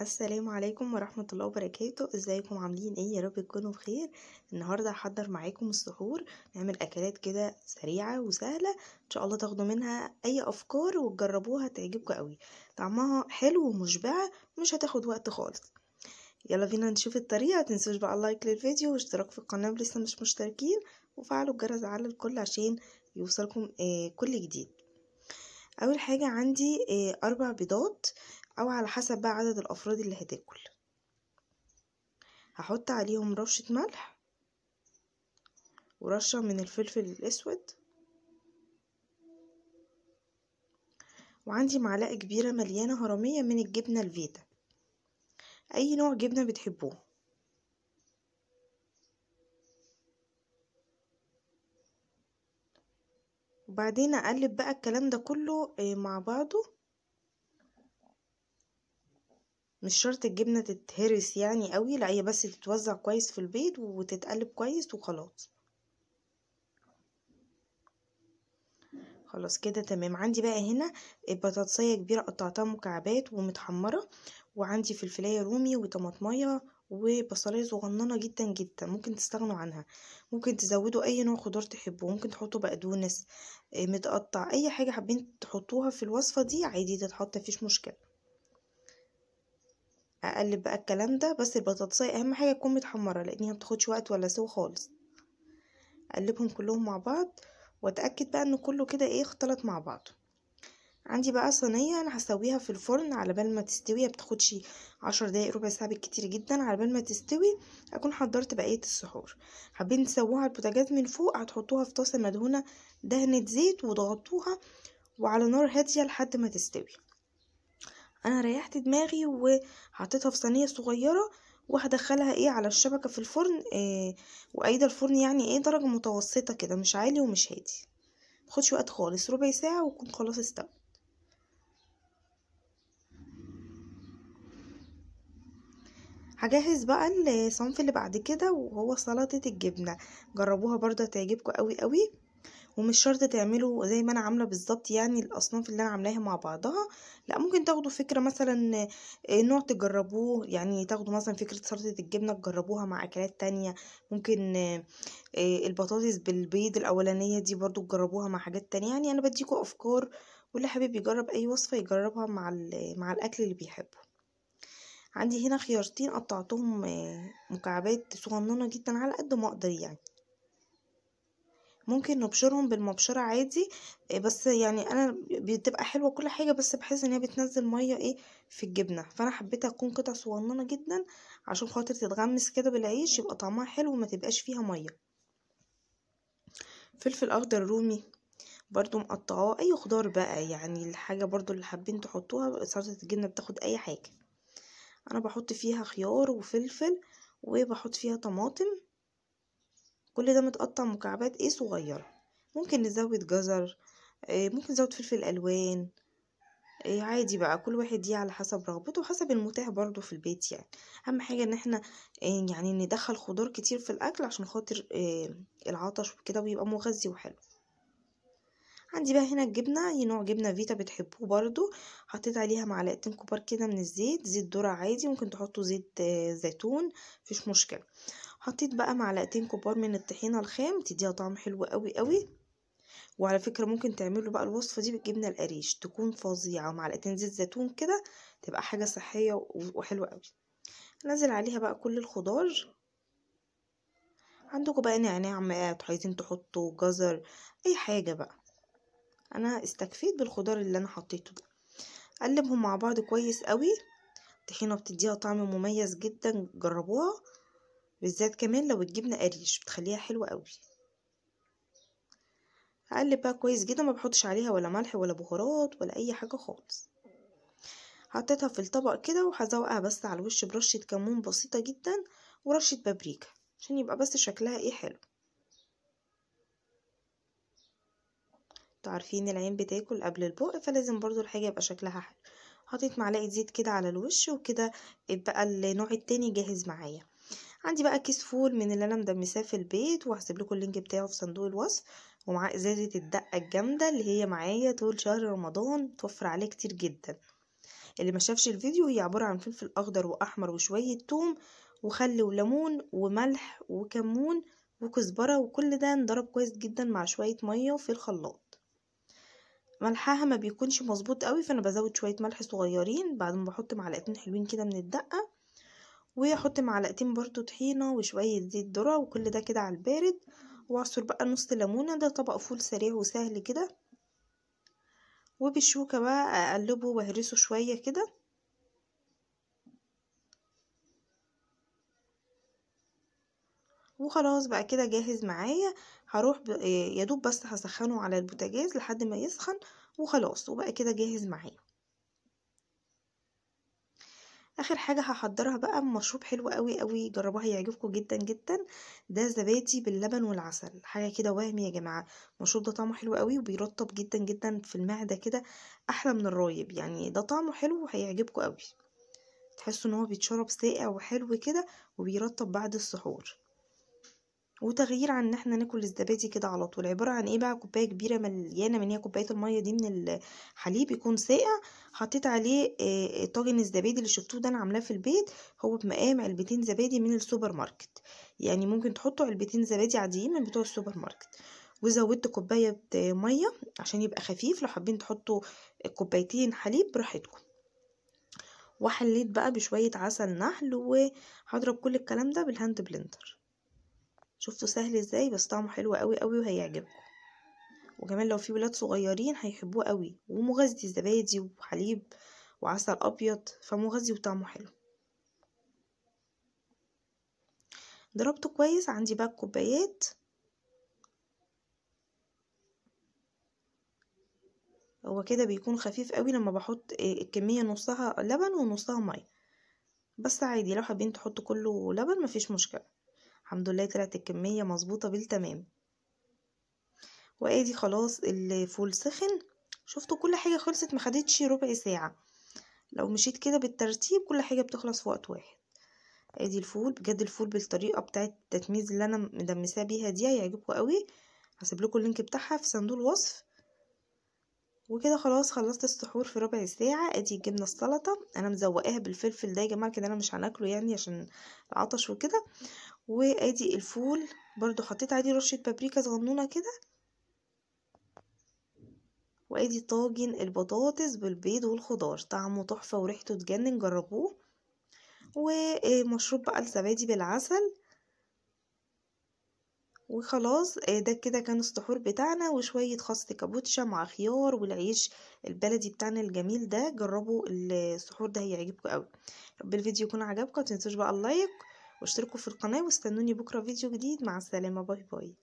السلام عليكم ورحمة الله وبركاته ازيكم عاملين ايه يا رب تكونوا بخير النهاردة هحضر معاكم السحور نعمل اكلات كده سريعة وسهلة ان شاء الله تاخدوا منها اي افكار وتجربوها تعجبكم قوي طعمها حلو ومشبعة مش هتاخد وقت خالص يلا بينا نشوف الطريقة متنسوش بقى لايك للفيديو واشتراك في القناة لسه مش مشتركين وفعلوا الجرس على الكل عشان يوصلكم آه، كل جديد اول حاجة عندي آه، اربع بيضات او على حسب بقى عدد الافراد اللي هتاكل هحط عليهم رشة ملح ورشة من الفلفل الاسود وعندي معلقة كبيرة مليانة هرمية من الجبنة الفيتا اي نوع جبنة بتحبوه وبعدين اقلب بقى الكلام ده كله آه، مع بعضه مش شرط الجبنة تتهرس يعني قوي لا هي بس تتوزع كويس في البيض وتتقلب كويس وخلاص خلاص كده تمام عندي بقى هنا بطاطسية كبيرة قطعتها مكعبات ومتحمرة وعندي فلفلاية رومي وطماطمية وبصلية صغننه جدا جدا ممكن تستغنوا عنها ممكن تزودوا اي نوع خضار تحبوه ممكن تحطوا بقدونس آه، متقطع اي حاجه حابين تحطوها في الوصفه دي عادي تتحط مفيش مشكله اقلب بقى الكلام ده بس البطاطساية اهم حاجة تكون متحمرة لان هي متاخدش وقت ولا سوا خالص اقلبهم كلهم مع بعض واتاكد بقى ان كله كده ايه اختلط مع بعضه عندي بقى صينيه انا هسويها في الفرن على بال ما تستوي بتاخدش عشر دقايق ربع ساعه بالكتير جدا على بال ما تستوي اكون حضرت بقيه السحور حابين تسووها على البوتاجاز من فوق هتحطوها في طاسه مدهونه دهنه زيت وضغطوها وعلى نار هاديه لحد ما تستوي انا ريحت دماغي وحطيتها في صينيه صغيره وهدخلها ايه على الشبكه في الفرن إيه وايد الفرن يعني ايه درجه متوسطه كده مش عالي ومش هادي خدش وقت خالص ربع ساعه وكون خلاص استوت هجهز بقى الصنف اللي بعد كده وهو سلطه الجبنه جربوها برده هتعجبكم قوي قوي ومش شرط تعمله زي ما انا عامله بالظبط يعني الاصناف اللي انا عاملاها مع بعضها لا ممكن تاخدوا فكره مثلا آه، نوع تجربوه يعني تاخدوا مثلا فكره سلطه الجبنه تجربوها مع اكلات تانية ممكن آه، آه، البطاطس بالبيض الاولانيه دي برضو تجربوها مع حاجات تانية يعني انا بديكوا افكار كل حابب يجرب اي وصفه يجربها مع مع الاكل اللي بيحبه عندي هنا خيارتين قطعتهم مكعبات صغننه جدا على قد ما اقدر يعني ممكن نبشرهم بالمبشرة عادي آه، بس يعني انا بتبقى حلوة كل حاجة بس بحيث ان هي بتنزل مية ايه في الجبنة فانا حبيتها تكون قطع صغننة جدا عشان خاطر تتغمس كده بالعيش يبقى طعمها حلو وما تبقاش فيها مية فلفل اخضر رومي برضو مقطعاه اي خضار بقى يعني الحاجة برضو اللي حابين تحطوها سلطة الجبنة بتاخد اي حاجة انا بحط فيها خيار وفلفل وبحط فيها طماطم كل ده متقطع مكعبات ايه صغيرة ممكن نزود جزر آه، ممكن نزود فلفل الوان آه، عادي بقى كل واحد دي على حسب رغبته وحسب المتاح برضو في البيت يعني اهم حاجه ان احنا آه، يعني ندخل خضار كتير في الاكل عشان خاطر العطش وكده ويبقى مغذي وحلو عندي بقى هنا الجبنه هي نوع جبنه فيتا بتحبوه برضو حطيت عليها معلقتين كبار كده من الزيت زيت ذره عادي ممكن تحطوا زيت زيتون مفيش مشكله حطيت بقى معلقتين كبار من الطحينة الخام تديها طعم حلو قوي قوي وعلى فكرة ممكن تعملوا بقى الوصفة دي بالجبنة القريش تكون فظيعة ومعلقتين زيت زيتون كده تبقى حاجة صحية وحلوة قوي نزل عليها بقى كل الخضار عندكم بقى نعناع مقات عايزين تحطوا جزر اي حاجة بقى انا استكفيت بالخضار اللي انا حطيته ده قلبهم مع بعض كويس قوي الطحينة بتديها طعم مميز جدا جربوها بالذات كمان لو الجبنة قريش بتخليها حلوة قوي هقلب بقى كويس جدا ما بحطش عليها ولا ملح ولا بهارات ولا اي حاجة خالص حطيتها في الطبق كده وهزوقها بس على الوش برشة كمون بسيطة جدا ورشة بابريكا عشان يبقى بس شكلها ايه حلو انتوا عارفين العين بتاكل قبل البوق فلازم برضو الحاجة يبقى شكلها حلو حطيت معلقة زيت كده على الوش وكده بقى النوع التاني جاهز معايا عندي بقى كيس فول من اللي انا مدمساه في البيت وهسيب لكم اللينك بتاعه في صندوق الوصف ومعاه ازازه الدقه الجامده اللي هي معايا طول شهر رمضان توفر عليه كتير جدا اللي ما شافش الفيديو هي عباره عن فلفل اخضر واحمر وشويه ثوم وخل وليمون وملح وكمون وكزبره وكل ده انضرب كويس جدا مع شويه ميه في الخلاط ملحها ما بيكونش مظبوط قوي فانا بزود شويه ملح صغيرين بعد ما بحط معلقتين حلوين كده من الدقه وهحط معلقتين برضو طحينة وشوية زيت ذرة وكل ده كده على البارد واعصر بقى نص ليمونة ده طبق فول سريع وسهل كده وبالشوكة بقى اقلبه واهرسه شوية كده وخلاص بقى كده جاهز معايا هروح يدوب يا دوب بس هسخنه على البوتاجاز لحد ما يسخن وخلاص وبقى كده جاهز معايا اخر حاجه هحضرها بقى مشروب حلو قوي قوي جربوها هيعجبكم جدا جدا ده زبادي باللبن والعسل حاجه كده وهم يا جماعه المشروب ده طعمه حلو قوي وبيرطب جدا جدا في المعده كده احلى من الرايب يعني ده طعمه حلو وهيعجبكم قوي تحسوا ان هو بيتشرب ساقع وحلو كده وبيرطب بعد السحور وتغيير عن ان احنا ناكل الزبادي كده على طول عباره عن ايه بقى كوبايه كبيره مليانه من هي كوبايه الميه دي من الحليب يكون ساقع حطيت عليه آه، طاجن الزبادي اللي شفتوه ده انا عاملاه في البيت هو بمقام علبتين زبادي من السوبر ماركت يعني ممكن تحطوا علبتين زبادي عاديين من بتوع السوبر ماركت وزودت كوبايه ميه عشان يبقى خفيف لو حابين تحطوا كوبايتين حليب براحتكم وحليت بقى بشويه عسل نحل وهضرب كل الكلام ده بالهاند بلندر شفتوا سهل ازاي بس طعمه حلو قوي قوي وهيعجبكم وكمان لو في ولاد صغيرين هيحبوه قوي ومغذي زبادي وحليب وعسل ابيض فمغذي وطعمه حلو ضربته كويس عندي بقى كوبايات هو كده بيكون خفيف قوي لما بحط آه، الكميه نصها لبن ونصها ميه بس عادي لو حابين تحطوا كله لبن مفيش مشكله الحمد لله طلعت الكمية مظبوطة بالتمام وادي خلاص الفول سخن شفتوا كل حاجة خلصت ما خدتش ربع ساعة لو مشيت كده بالترتيب كل حاجة بتخلص في وقت واحد ادي الفول بجد الفول بالطريقة بتاعت التتميز اللي انا مدمساه بيها دي هيعجبكم قوي هسيب لكم اللينك بتاعها في صندوق الوصف وكده خلاص خلصت السحور في ربع ساعة ادي الجبنة السلطة انا مزوقاها بالفلفل ده يا جماعة كده انا مش هناكله يعني عشان العطش وكده وادي الفول برضو حطيت عليه رشة بابريكا صغنونة كده وادي طاجن البطاطس بالبيض والخضار طعمه تحفة وريحته تجنن جربوه ومشروب بقى الزبادي بالعسل وخلاص آه، ده كده كان السحور بتاعنا وشوية خاصة كابوتشا مع خيار والعيش البلدي بتاعنا الجميل ده جربوا السحور ده هيعجبكم قوي رب الفيديو يكون عجبكم متنسوش بقى اللايك واشتركوا في القناة واستنوني بكرة فيديو جديد مع السلامة باي باي